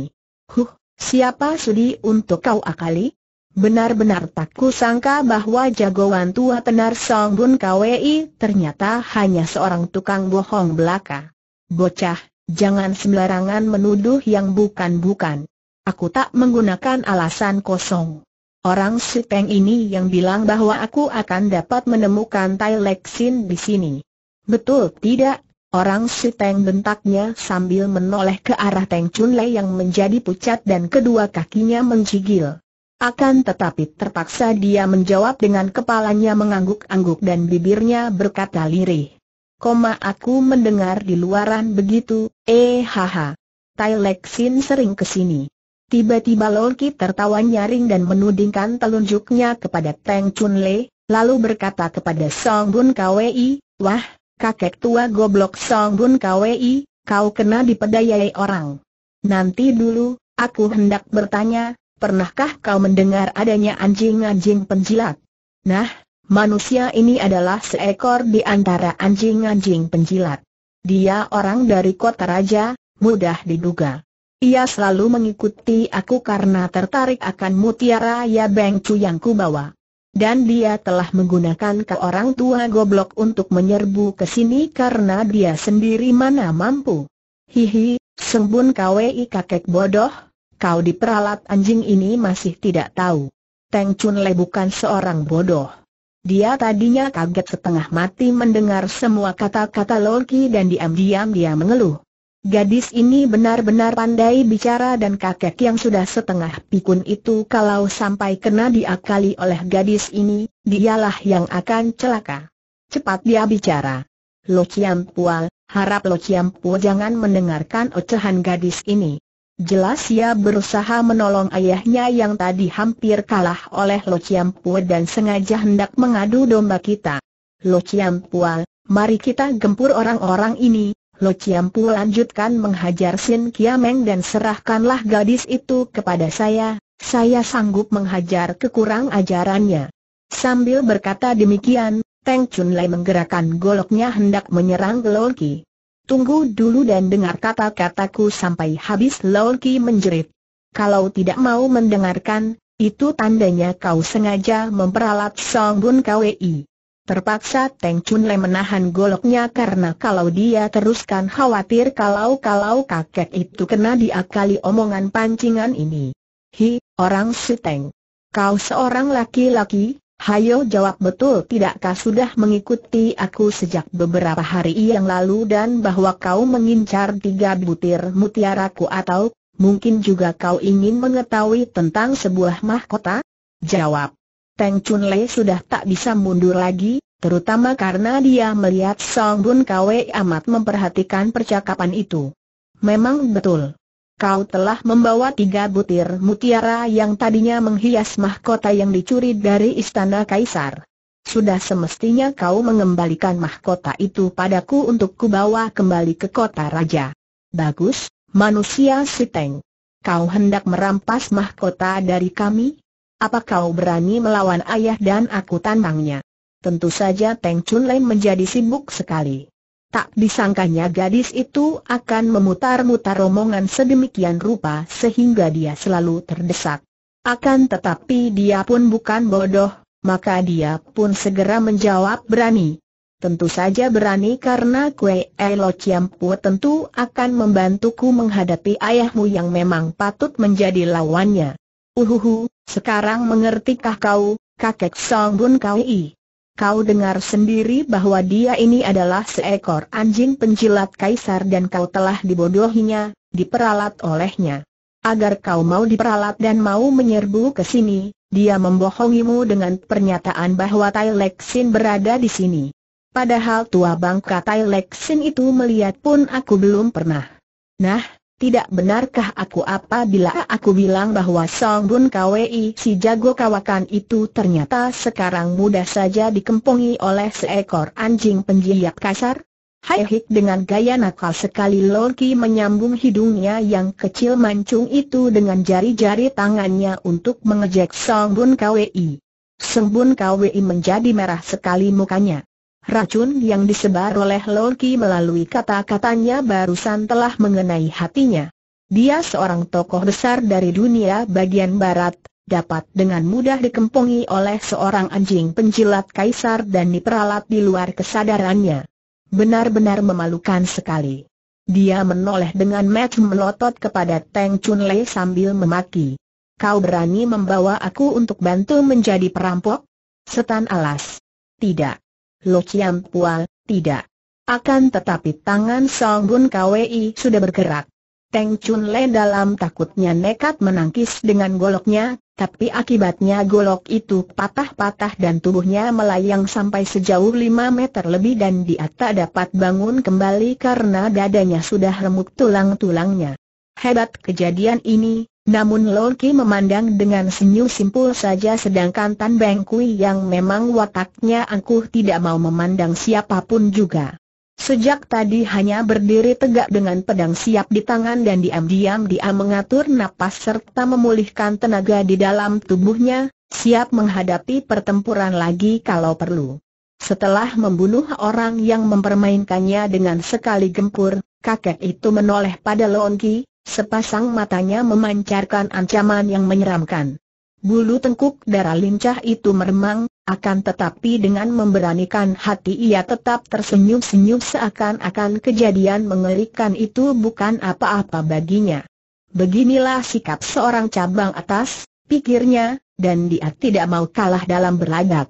Huh, siapa sudi untuk kau akali? Benar-benar tak kusangka bahwa jagoan tua tenar Song Bun KWI ternyata hanya seorang tukang bohong belaka. Bocah, jangan sembarangan menuduh yang bukan-bukan. Aku tak menggunakan alasan kosong. Orang si Peng ini yang bilang bahwa aku akan dapat menemukan Tai Lek Sin di sini. Betul tidak? Orang si Peng bentaknya sambil menoleh ke arah Teng Chun Lei yang menjadi pucat dan kedua kakinya menjigil. Akan tetapi terpaksa dia menjawab dengan kepalanya mengangguk-angguk dan bibirnya berkata lirih. Koma aku mendengar di luaran begitu, eh haha. Tai Lek Sin sering kesini. Tiba-tiba Loki tertawa nyaring dan menudingkan telunjuknya kepada Teng Chun Le, lalu berkata kepada Song Bun Kwei, Wah, kakek tua goblok Song Bun Kwei, kau kena dipedayai orang. Nanti dulu, aku hendak bertanya, pernahkah kau mendengar adanya anjing-anjing penjilat? Nah, manusia ini adalah seekor di antara anjing-anjing penjilat. Dia orang dari kota raja, mudah diduga. Ia selalu mengikuti aku karena tertarik akan mutiara ya Beng yang kubawa. Dan dia telah menggunakan ke orang tua goblok untuk menyerbu ke sini karena dia sendiri mana mampu. Hihi, sembun KWI kakek bodoh, kau di peralat anjing ini masih tidak tahu. Teng Chun bukan seorang bodoh. Dia tadinya kaget setengah mati mendengar semua kata-kata Loki dan diam-diam dia mengeluh. Gadis ini benar-benar pandai bicara dan kakek yang sudah setengah pikun itu kalau sampai kena diakali oleh gadis ini, dialah yang akan celaka. Cepat dia bicara. Lo Chiam Pual, harap Lo Chiam Pual jangan mendengarkan ocehan gadis ini. Jelas ia berusaha menolong ayahnya yang tadi hampir kalah oleh Lo Chiam Pual dan sengaja hendak mengadu domba kita. Lo Chiam Pual, mari kita gempur orang-orang ini, Lo Chiampu lanjutkan menghajar Sin Kiameng dan serahkanlah gadis itu kepada saya, saya sanggup menghajar kekurang ajarannya. Sambil berkata demikian, Teng Chun Lai menggerakkan goloknya hendak menyerang Lo Ki. Tunggu dulu dan dengar kata-kataku sampai habis Lo Ki menjerit. Kalau tidak mau mendengarkan, itu tandanya kau sengaja memperalat Song Bun Kwei. Terpaksa Teng Chun Le menahan goloknya karena kalau dia teruskan khawatir kalau-kalau kakek itu kena diakali omongan pancingan ini. Hi, orang si Teng. Kau seorang laki-laki, hayo jawab betul tidakkah sudah mengikuti aku sejak beberapa hari yang lalu dan bahwa kau mengincar tiga butir mutiaraku atau mungkin juga kau ingin mengetahui tentang sebuah mahkota? Jawab. Teng Chun Le sudah tak bisa mundur lagi, terutama karena dia melihat Song Bun Kwe amat memperhatikan percakapan itu. Memang betul. Kau telah membawa tiga butir mutiara yang tadinya menghias mahkota yang dicuri dari istana kaisar. Sudah semestinya kau mengembalikan mahkota itu padaku untuk kubawa kembali ke kota raja. Bagus, manusia siteng. Kau hendak merampas mahkota dari kami? Apa kau berani melawan ayah dan aku tantangnya? Tentu saja Teng Chun Lei menjadi sibuk sekali. Tak disangkanya gadis itu akan memutar-mutar omongan sedemikian rupa sehingga dia selalu terdesak. Akan tetapi dia pun bukan bodoh, maka dia pun segera menjawab berani. Tentu saja berani karena kue Elo Chiampu tentu akan membantuku menghadapi ayahmu yang memang patut menjadi lawannya. Uhuhu, sekarang mengertikah kau, kakek Song Bun Kui? Kau dengar sendiri bahwa dia ini adalah seekor anjing penjilat kaisar dan kau telah dibodohinya, diperalat olehnya. Agar kau mau diperalat dan mau menyerbu ke sini, dia membohongimu dengan pernyataan bahwa Tai Lexin berada di sini. Padahal tua bangka Tai Lexin itu melihat pun aku belum pernah. Nah, tidak benarkah aku apabila aku bilang bahwa Song Bun Kwei si jago kawakan itu ternyata sekarang mudah saja dikempungi oleh seekor anjing penjilat kasar? Hai Hik dengan gaya nakal sekali Loki menyambung hidungnya yang kecil mancung itu dengan jari-jari tangannya untuk mengejek Song Bun Kwei. Song Bun Kwei menjadi merah sekali mukanya. Racun yang disebar oleh Loki melalui kata-katanya barusan telah mengenai hatinya. Dia seorang tokoh besar dari dunia bagian barat, dapat dengan mudah dikempungi oleh seorang anjing penjilat kaisar dan diperalat di luar kesadarannya. Benar-benar memalukan sekali. Dia menoleh dengan mata melotot kepada Tang Chun Lei sambil memaki. Kau berani membawa aku untuk bantu menjadi perampok? Setan alas. Tidak. Lo Chiam Pual, tidak. Akan tetapi tangan Song Bun KWI sudah bergerak. Teng Chun Le dalam takutnya nekat menangkis dengan goloknya, tapi akibatnya golok itu patah-patah dan tubuhnya melayang sampai sejauh 5 meter lebih dan dia tak dapat bangun kembali karena dadanya sudah remuk tulang-tulangnya. Hebat kejadian ini, namun Loki memandang dengan senyum simpul saja sedangkan Tan Beng Kui yang memang wataknya angkuh tidak mau memandang siapapun juga. Sejak tadi hanya berdiri tegak dengan pedang siap di tangan dan diam-diam dia mengatur napas serta memulihkan tenaga di dalam tubuhnya, siap menghadapi pertempuran lagi kalau perlu. Setelah membunuh orang yang mempermainkannya dengan sekali gempur, kakek itu menoleh pada Loki, Sepasang matanya memancarkan ancaman yang menyeramkan. Bulu tengkuk darah lincah itu meremang, akan tetapi dengan memberanikan hati ia tetap tersenyum-senyum seakan-akan kejadian mengerikan itu bukan apa-apa baginya. Beginilah sikap seorang cabang atas, pikirnya, dan dia tidak mau kalah dalam berlagak.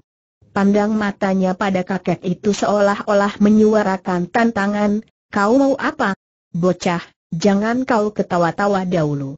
Pandang matanya pada kakek itu seolah-olah menyuarakan tantangan, kau mau apa? Bocah, Jangan kau ketawa-tawa dahulu.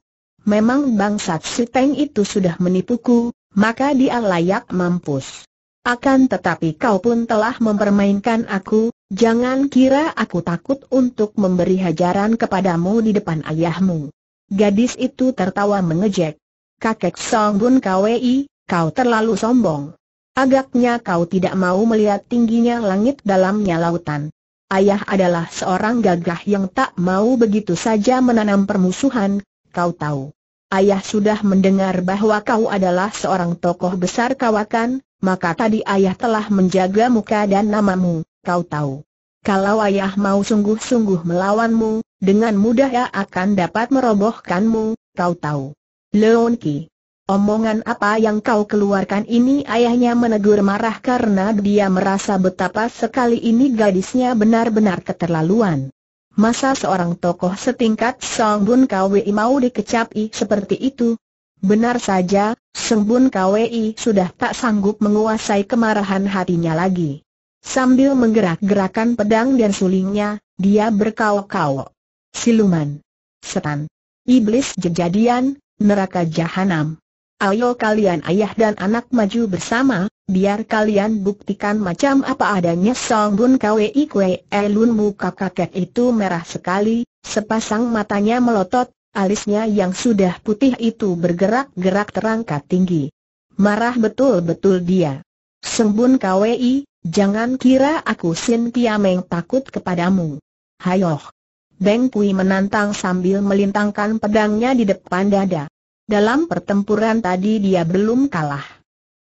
Memang bangsat si Teng itu sudah menipuku, maka dia layak mampus. Akan tetapi kau pun telah mempermainkan aku, jangan kira aku takut untuk memberi hajaran kepadamu di depan ayahmu. Gadis itu tertawa mengejek. Kakek Song Bun Kwei, kau terlalu sombong. Agaknya kau tidak mau melihat tingginya langit dalamnya lautan. Ayah adalah seorang gagah yang tak mau begitu saja menanam permusuhan, kau tahu. Ayah sudah mendengar bahwa kau adalah seorang tokoh besar kawakan, maka tadi ayah telah menjaga muka dan namamu, kau tahu. Kalau ayah mau sungguh-sungguh melawanmu, dengan mudah ia akan dapat merobohkanmu, kau tahu. Leon Ki Omongan apa yang kau keluarkan ini ayahnya menegur marah karena dia merasa betapa sekali ini gadisnya benar-benar keterlaluan. Masa seorang tokoh setingkat Song Bun Kwei mau dikecapi seperti itu? Benar saja, Song Bun Kwei sudah tak sanggup menguasai kemarahan hatinya lagi. Sambil menggerak-gerakan pedang dan sulingnya, dia berkau-kau. Siluman. Setan. Iblis jejadian, neraka jahanam. Ayo kalian ayah dan anak maju bersama, biar kalian buktikan macam apa adanya Song Bun Kwe Kwe Elun eh, muka kakek itu merah sekali, sepasang matanya melotot, alisnya yang sudah putih itu bergerak-gerak terangkat tinggi. Marah betul-betul dia. Song Sembun Kwei, jangan kira aku Sin Tiameng takut kepadamu. Hayoh. Beng Kui menantang sambil melintangkan pedangnya di depan dada. Dalam pertempuran tadi dia belum kalah.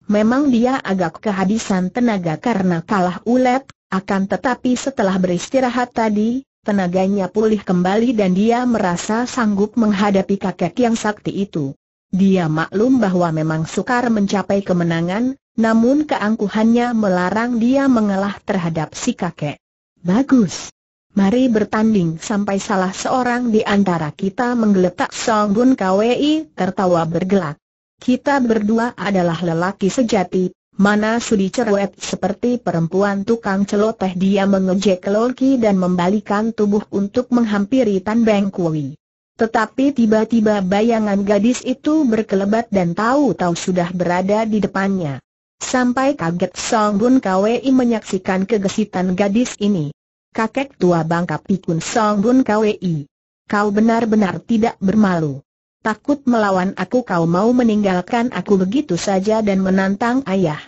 Memang dia agak kehabisan tenaga karena kalah ulet, akan tetapi setelah beristirahat tadi, tenaganya pulih kembali dan dia merasa sanggup menghadapi kakek yang sakti itu. Dia maklum bahwa memang sukar mencapai kemenangan, namun keangkuhannya melarang dia mengalah terhadap si kakek. Bagus. Mari bertanding sampai salah seorang di antara kita menggeletak Song Bun KWI tertawa bergelak. Kita berdua adalah lelaki sejati, mana sudi cerewet seperti perempuan tukang celoteh dia mengejek Loki dan membalikan tubuh untuk menghampiri Tan Beng Kui. Tetapi tiba-tiba bayangan gadis itu berkelebat dan tahu-tahu sudah berada di depannya. Sampai kaget Song Bun Kwei menyaksikan kegesitan gadis ini kakek tua bangka pikun Song Bun Kwei. Kau benar-benar tidak bermalu. Takut melawan aku kau mau meninggalkan aku begitu saja dan menantang ayah.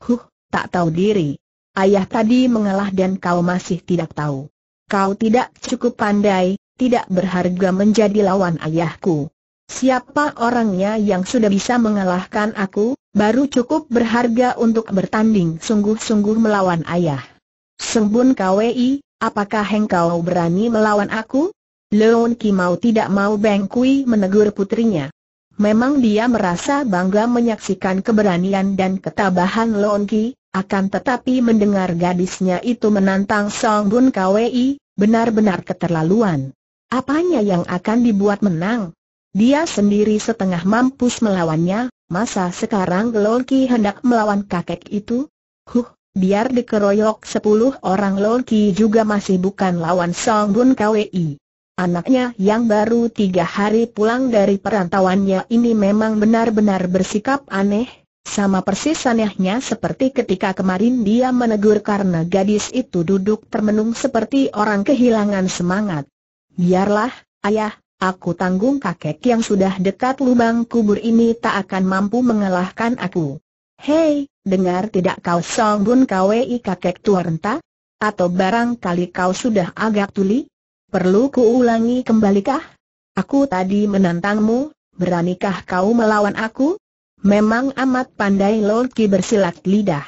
Huh, tak tahu diri. Ayah tadi mengalah dan kau masih tidak tahu. Kau tidak cukup pandai, tidak berharga menjadi lawan ayahku. Siapa orangnya yang sudah bisa mengalahkan aku, baru cukup berharga untuk bertanding sungguh-sungguh melawan ayah. Sembun KWI, apakah engkau berani melawan aku? Leon mau tidak mau bengkui menegur putrinya. Memang dia merasa bangga menyaksikan keberanian dan ketabahan Leon Ki, akan tetapi mendengar gadisnya itu menantang Song Bun Kwei benar-benar keterlaluan. Apanya yang akan dibuat menang? Dia sendiri setengah mampus melawannya, masa sekarang Leon Ki hendak melawan kakek itu? Huh, biar dikeroyok sepuluh orang Loki juga masih bukan lawan Song Bun Kwi. Anaknya yang baru tiga hari pulang dari perantauannya ini memang benar-benar bersikap aneh, sama persis anehnya seperti ketika kemarin dia menegur karena gadis itu duduk termenung seperti orang kehilangan semangat. Biarlah, ayah, aku tanggung kakek yang sudah dekat lubang kubur ini tak akan mampu mengalahkan aku. Hei, dengar tidak kau Bun kwei kakek tua renta? Atau barangkali kau sudah agak tuli? Perlu kuulangi kembalikah? Aku tadi menantangmu, beranikah kau melawan aku? Memang amat pandai Lord bersilat lidah.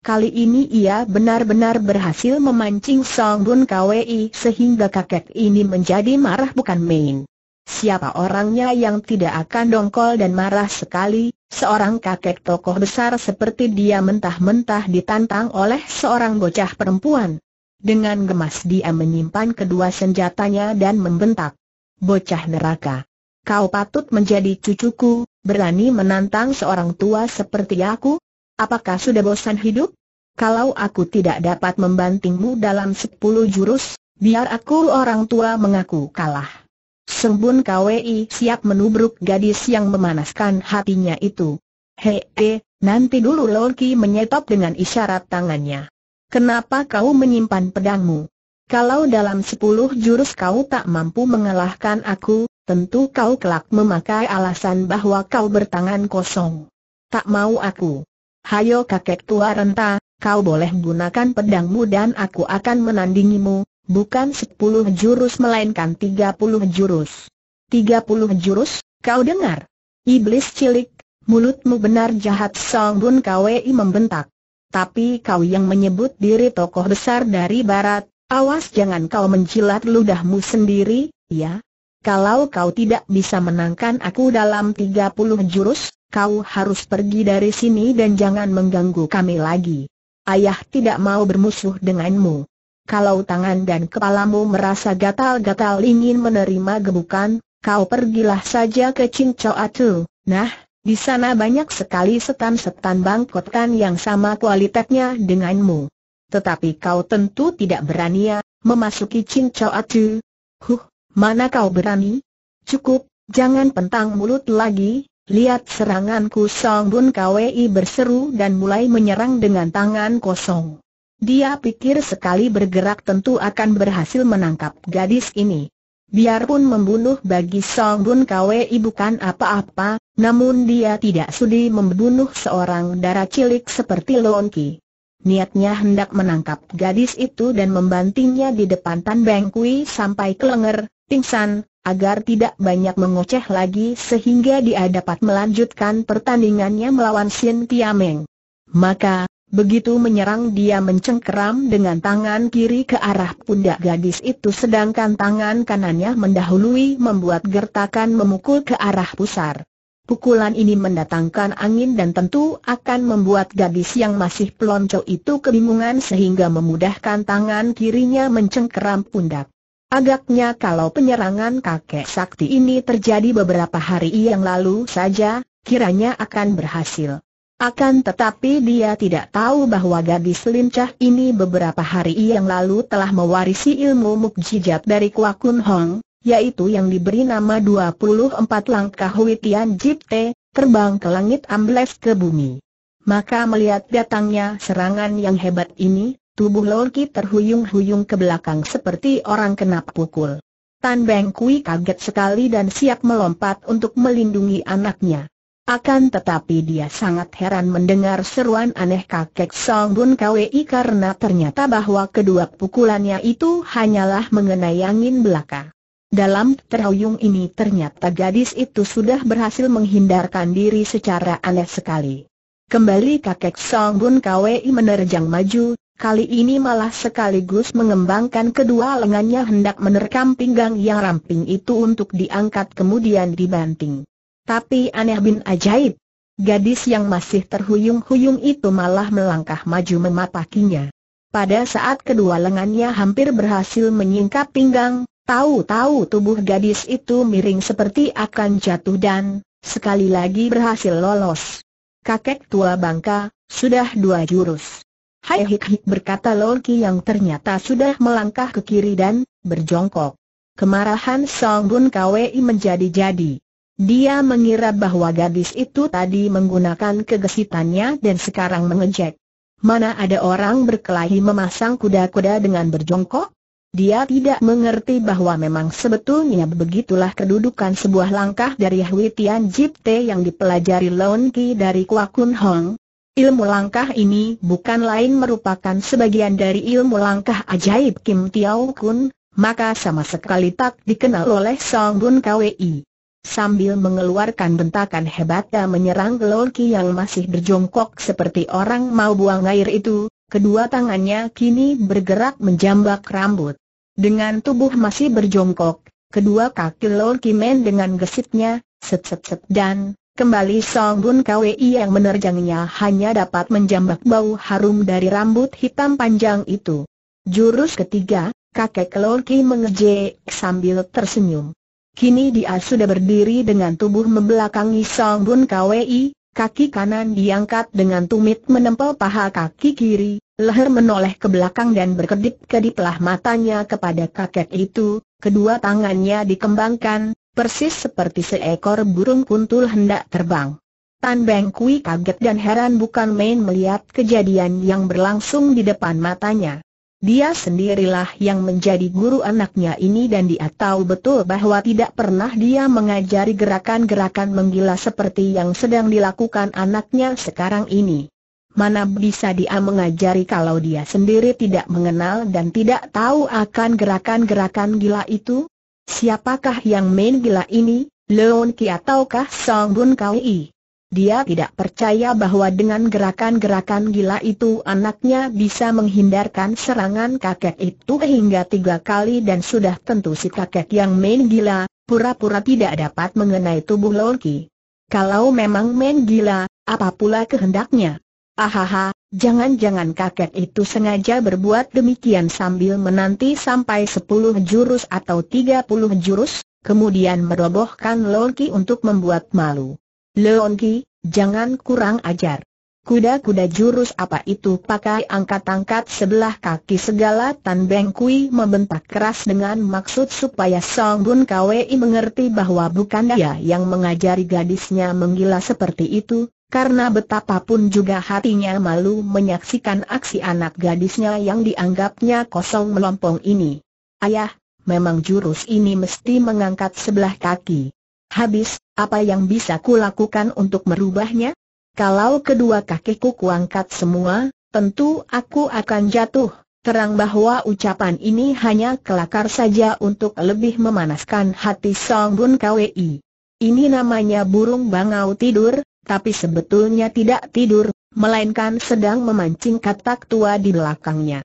Kali ini ia benar-benar berhasil memancing Song Bun Kwei sehingga kakek ini menjadi marah bukan main. Siapa orangnya yang tidak akan dongkol dan marah sekali, seorang kakek tokoh besar seperti dia mentah-mentah ditantang oleh seorang bocah perempuan. Dengan gemas dia menyimpan kedua senjatanya dan membentak. Bocah neraka. Kau patut menjadi cucuku, berani menantang seorang tua seperti aku? Apakah sudah bosan hidup? Kalau aku tidak dapat membantingmu dalam sepuluh jurus, biar aku orang tua mengaku kalah. Sembun KWI siap menubruk gadis yang memanaskan hatinya itu. Hei, nanti dulu Loki menyetop dengan isyarat tangannya. Kenapa kau menyimpan pedangmu? Kalau dalam sepuluh jurus kau tak mampu mengalahkan aku, tentu kau kelak memakai alasan bahwa kau bertangan kosong. Tak mau aku. Hayo kakek tua renta, kau boleh gunakan pedangmu dan aku akan menandingimu, bukan sepuluh jurus melainkan tiga puluh jurus. Tiga puluh jurus, kau dengar? Iblis cilik, mulutmu benar jahat Song Bun Kwei membentak. Tapi kau yang menyebut diri tokoh besar dari barat, awas jangan kau menjilat ludahmu sendiri, ya? Kalau kau tidak bisa menangkan aku dalam tiga puluh jurus, kau harus pergi dari sini dan jangan mengganggu kami lagi. Ayah tidak mau bermusuh denganmu kalau tangan dan kepalamu merasa gatal-gatal ingin menerima gebukan, kau pergilah saja ke Cincoatu. Nah, di sana banyak sekali setan-setan bangkotan yang sama kualitasnya denganmu. Tetapi kau tentu tidak berani ya, memasuki Cincoatu. Huh, mana kau berani? Cukup, jangan pentang mulut lagi, Lihat seranganku Song Bun Kwei berseru dan mulai menyerang dengan tangan kosong. Dia pikir sekali bergerak tentu akan berhasil menangkap gadis ini. Biarpun membunuh bagi Song Bun Kwe kan apa-apa, namun dia tidak sudi membunuh seorang darah cilik seperti Loon Ki. Niatnya hendak menangkap gadis itu dan membantingnya di depan Tan Beng Kui sampai kelenger, pingsan, agar tidak banyak mengoceh lagi sehingga dia dapat melanjutkan pertandingannya melawan Xin Tiameng. Maka, Begitu menyerang dia mencengkeram dengan tangan kiri ke arah pundak gadis itu sedangkan tangan kanannya mendahului membuat gertakan memukul ke arah pusar. Pukulan ini mendatangkan angin dan tentu akan membuat gadis yang masih pelonco itu kebingungan sehingga memudahkan tangan kirinya mencengkeram pundak. Agaknya kalau penyerangan kakek sakti ini terjadi beberapa hari yang lalu saja, kiranya akan berhasil. Akan tetapi dia tidak tahu bahwa gadis lincah ini beberapa hari yang lalu telah mewarisi ilmu mukjizat dari Kuakun Hong, yaitu yang diberi nama 24 langkah Hui Tian Jipte, terbang ke langit ambles ke bumi. Maka melihat datangnya serangan yang hebat ini, tubuh Loki terhuyung-huyung ke belakang seperti orang kena pukul. Tan Beng Kui kaget sekali dan siap melompat untuk melindungi anaknya. Akan tetapi dia sangat heran mendengar seruan aneh kakek Song Bun Kwei karena ternyata bahwa kedua pukulannya itu hanyalah mengenai angin belaka. Dalam terhuyung ini ternyata gadis itu sudah berhasil menghindarkan diri secara aneh sekali. Kembali kakek Song Bun Kwei menerjang maju, kali ini malah sekaligus mengembangkan kedua lengannya hendak menerkam pinggang yang ramping itu untuk diangkat kemudian dibanting. Tapi aneh bin ajaib. Gadis yang masih terhuyung-huyung itu malah melangkah maju mematakinya. Pada saat kedua lengannya hampir berhasil menyingkap pinggang, tahu-tahu tubuh gadis itu miring seperti akan jatuh dan, sekali lagi berhasil lolos. Kakek tua bangka, sudah dua jurus. Hai hik hik berkata Loki yang ternyata sudah melangkah ke kiri dan berjongkok. Kemarahan Song Bun Kwei menjadi-jadi. Dia mengira bahwa gadis itu tadi menggunakan kegesitannya dan sekarang mengejek. Mana ada orang berkelahi memasang kuda-kuda dengan berjongkok? Dia tidak mengerti bahwa memang sebetulnya begitulah kedudukan sebuah langkah dari Hui Tian Te yang dipelajari Leon Ki dari Kwa Kun Hong. Ilmu langkah ini bukan lain merupakan sebagian dari ilmu langkah ajaib Kim Tiao Kun, maka sama sekali tak dikenal oleh Song Bun Kwi sambil mengeluarkan bentakan hebat dan menyerang Loki yang masih berjongkok seperti orang mau buang air itu, kedua tangannya kini bergerak menjambak rambut. Dengan tubuh masih berjongkok, kedua kaki Loki men dengan gesitnya, set set set dan Kembali Song Bun KWI yang menerjangnya hanya dapat menjambak bau harum dari rambut hitam panjang itu. Jurus ketiga, kakek Loki mengejek sambil tersenyum. Kini dia sudah berdiri dengan tubuh membelakangi Song Bun Kwei, kaki kanan diangkat dengan tumit menempel paha kaki kiri, leher menoleh ke belakang dan berkedip-kediplah matanya kepada kakek itu, kedua tangannya dikembangkan, persis seperti seekor burung kuntul hendak terbang. Tan Beng Kui kaget dan heran bukan main melihat kejadian yang berlangsung di depan matanya. Dia sendirilah yang menjadi guru anaknya ini dan dia tahu betul bahwa tidak pernah dia mengajari gerakan-gerakan menggila seperti yang sedang dilakukan anaknya sekarang ini. Mana bisa dia mengajari kalau dia sendiri tidak mengenal dan tidak tahu akan gerakan-gerakan gila itu? Siapakah yang main gila ini, Leon Ki ataukah Song Bun I? Dia tidak percaya bahwa dengan gerakan-gerakan gila itu anaknya bisa menghindarkan serangan kakek itu hingga tiga kali dan sudah tentu si kakek yang main gila, pura-pura tidak dapat mengenai tubuh Loki. Kalau memang main gila, apa pula kehendaknya? Ahaha, jangan-jangan kakek itu sengaja berbuat demikian sambil menanti sampai sepuluh jurus atau tiga puluh jurus, kemudian merobohkan Loki untuk membuat malu. Leonki, jangan kurang ajar. Kuda-kuda jurus apa itu pakai angkat-angkat sebelah kaki segala Tan Beng Kui membentak keras dengan maksud supaya Song Bun Kwei mengerti bahwa bukan dia yang mengajari gadisnya menggila seperti itu, karena betapapun juga hatinya malu menyaksikan aksi anak gadisnya yang dianggapnya kosong melompong ini. Ayah, memang jurus ini mesti mengangkat sebelah kaki. Habis, apa yang bisa lakukan untuk merubahnya? Kalau kedua kakiku kuangkat semua, tentu aku akan jatuh. Terang bahwa ucapan ini hanya kelakar saja untuk lebih memanaskan hati Song Bun Kwi. Ini namanya burung bangau tidur, tapi sebetulnya tidak tidur, melainkan sedang memancing katak tua di belakangnya.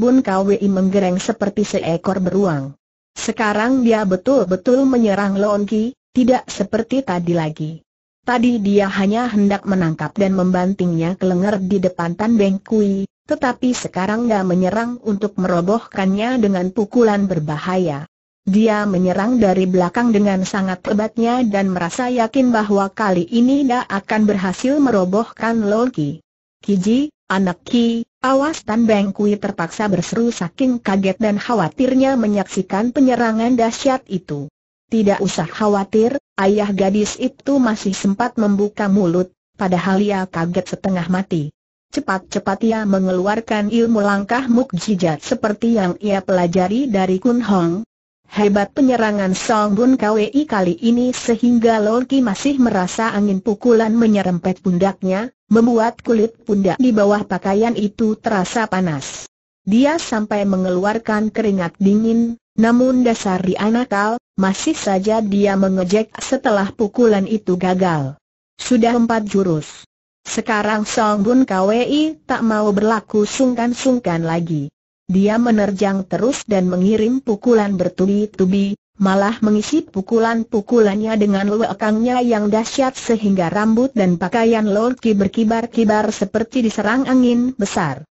Bun Kwi menggereng seperti seekor beruang. Sekarang dia betul-betul menyerang Lon Ki, tidak seperti tadi lagi. Tadi dia hanya hendak menangkap dan membantingnya ke lenger di depan Tan Beng Kui, tetapi sekarang dia menyerang untuk merobohkannya dengan pukulan berbahaya. Dia menyerang dari belakang dengan sangat hebatnya dan merasa yakin bahwa kali ini dia akan berhasil merobohkan Loki. Kiji, anak Ki, awas Tan Beng Kui terpaksa berseru saking kaget dan khawatirnya menyaksikan penyerangan dahsyat itu. Tidak usah khawatir, ayah gadis itu masih sempat membuka mulut, padahal ia kaget setengah mati. Cepat-cepat ia mengeluarkan ilmu langkah mukjizat seperti yang ia pelajari dari Kun Hong. Hebat penyerangan Song Bun Kwei kali ini sehingga Loki masih merasa angin pukulan menyerempet pundaknya, membuat kulit pundak di bawah pakaian itu terasa panas. Dia sampai mengeluarkan keringat dingin, namun dasar di anakal, masih saja dia mengejek setelah pukulan itu gagal. Sudah empat jurus. Sekarang Song Bun Kwi tak mau berlaku sungkan-sungkan lagi. Dia menerjang terus dan mengirim pukulan bertubi-tubi, malah mengisi pukulan-pukulannya dengan lekangnya yang dahsyat sehingga rambut dan pakaian Lord Ki berkibar-kibar seperti diserang angin besar.